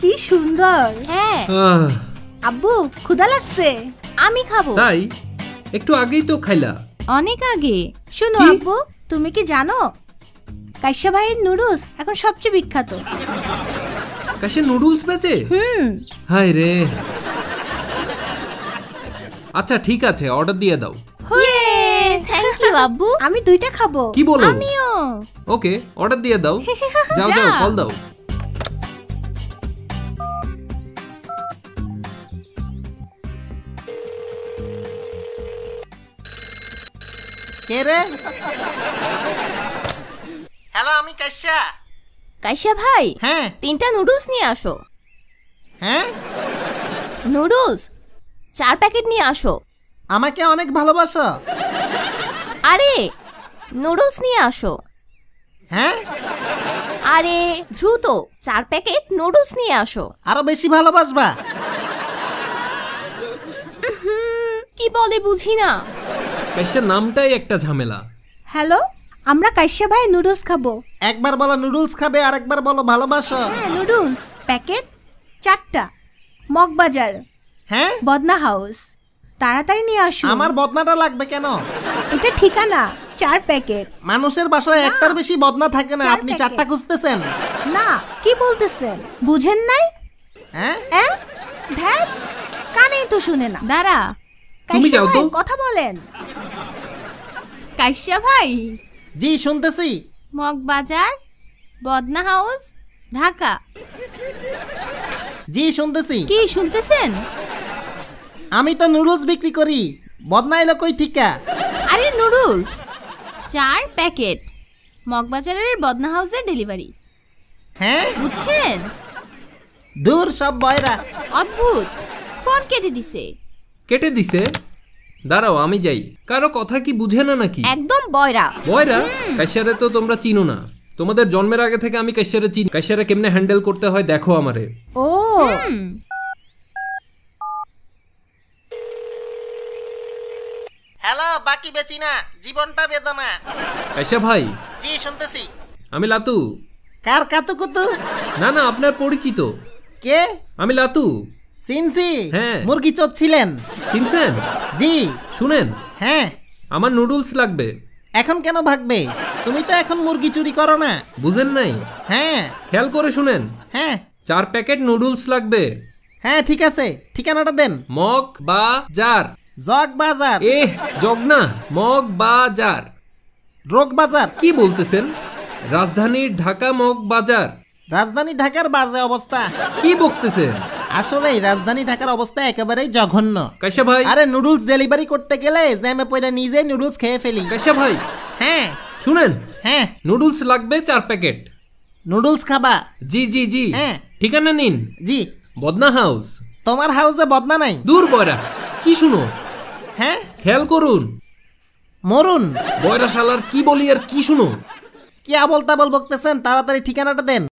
কি সুন্দর হ্যাঁ আব্বু ক্ষুধা লাগছে আমি খাবো তাই একটু আগেই তো খাইলা অনেক আগে শুনো আব্বু তুমি কি জানো কাশ্যা ভাইয়ের নুডলস এখন সবচেয়ে বিখ্যাত কাশে নুডলস বেচে হুম হায় রে আচ্ছা ঠিক আছে অর্ডার দিয়ে দাও থ্যাংক ইউ আব্বু আমি দুইটা খাবো কি বলো আমিও ওকে অর্ডার দিয়ে দাও যাও যাও কল দাও কে রে হ্যালো আমি কাইসা কাইসা ভাই হ্যাঁ তিনটা নুডলস নিয়ে আসো হ্যাঁ নুডলস চার প্যাকেট নিয়ে আসো আমাকে অনেক ভালোবাসো আরে নুডলস নিয়ে আসো হ্যাঁ আরে দ্রুত চার প্যাকেট নুডলস নিয়ে আসো আরো বেশি ভালোবাসবা কি বলে বুঝি না কাইসা নামটাই একটা ঝামেলা হ্যালো আমরা কাইসা ভাই নুডলস খাবো একবার বলো নুডলস খাবে আর একবার বলো ভালোবাসা হ্যাঁ নুডলস প্যাকেট চারটা মগবাজার হ্যাঁ বদনা হাউস তাড়াতাড়ি নিয়ে আসো আমার বদনাটা লাগবে কেন এটা ঠিকানা চার প্যাকেট মানুষের বাসায় একটার বেশি বদনা থাকে না আপনি চারটা খুঁজতেছেন না কি বলতেছেন বুঝেন নাই হ্যাঁ হ্যাঁ ধ্যান কানেই তো শুনে না দাঁড়া তুমি ভাই, কথা বলেন কাইশা ভাই জি শুনতেছি মগবাজার বদনা হাউস ঢাকা জি শুনতেছি কি শুনতেছেন আমি তো নুডলস বিক্রি করি বদনা এলো কই আরে নুডলস চার প্যাকেট মগবাজারের বদনা হাউসে ডেলিভারি হ্যাঁ বুঝছেন দূর সব বয়রা অদ্ভুত ফোন কেটে দিছে কেটে দিছে দাঁড়াও আমি যাই কারো কথা কি বুঝে না নাকি একদম বয়রা বয়রা কাইসারে তো তোমরা চিনো না তোমাদের জন্মের আগে থেকে আমি কাইসারে চিনি কাইসারে কেমনে হ্যান্ডেল করতে হয় দেখো আমারে ও হ্যালো বাকি বেচি না জীবনটা বেদনা কাইসা ভাই জি শুনতেছি আমি লাতু কার কাতু কুতু না না আপনার পরিচিত কে আমি লাতু চিনছি হ্যাঁ মুরগি চচ্ছিলেন চিনছেন জি শুনেন হ্যাঁ আমার নুডলস লাগবে এখন কেন ভাগবে তুমি তো এখন মুরগি চুরি করো না বুঝেন নাই হ্যাঁ খেয়াল করে শুনেন হ্যাঁ চার প্যাকেট নুডলস লাগবে হ্যাঁ ঠিক আছে ঠিকানাটা দেন মগ বাজার জগ বাজার এ জগ না মগ বাজার রোগ বাজার কি বলতেছেন রাজধানীর ঢাকা মগ বাজার রাজধানী ঢাকার বাজে অবস্থা কি বকতেছেন আসলে রাজধানী ঢাকার অবস্থা একেবারেই জঘন্য কাশ্যপ ভাই আরে নুডলস ডেলিভারি করতে গেলে জ্যামে পয়রা নিজেই নুডলস খেয়ে ফেলি কাশ্যপ ভাই হ্যাঁ শুনেন হ্যাঁ নুডলস লাগবে চার প্যাকেট নুডলস খাবা জি জি জি হ্যাঁ ঠিকানা নিন জি বদনা হাউস তোমার হাউসে বদনা নাই দূর বয়রা কি শুনো হ্যাঁ খেয়াল করুন মরুন বয়রা শালার কি বলি আর কি শুনো কি আবলতা বল বকতেছেন তাড়াতাড়ি ঠিকানাটা দেন